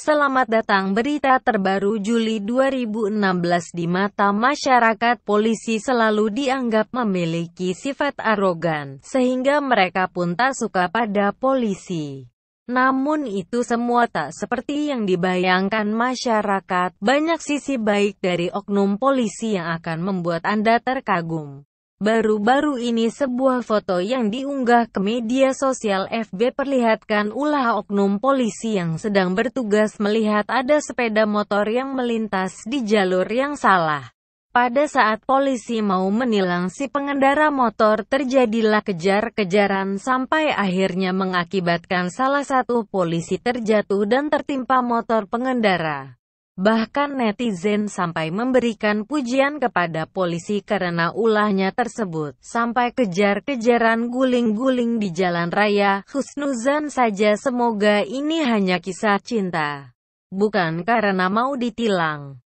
Selamat datang berita terbaru Juli 2016 di mata masyarakat polisi selalu dianggap memiliki sifat arogan, sehingga mereka pun tak suka pada polisi. Namun itu semua tak seperti yang dibayangkan masyarakat, banyak sisi baik dari oknum polisi yang akan membuat Anda terkagum. Baru-baru ini sebuah foto yang diunggah ke media sosial FB perlihatkan ulah oknum polisi yang sedang bertugas melihat ada sepeda motor yang melintas di jalur yang salah. Pada saat polisi mau menilang si pengendara motor terjadilah kejar-kejaran sampai akhirnya mengakibatkan salah satu polisi terjatuh dan tertimpa motor pengendara. Bahkan netizen sampai memberikan pujian kepada polisi karena ulahnya tersebut. Sampai kejar-kejaran guling-guling di jalan raya, husnuzan saja semoga ini hanya kisah cinta. Bukan karena mau ditilang.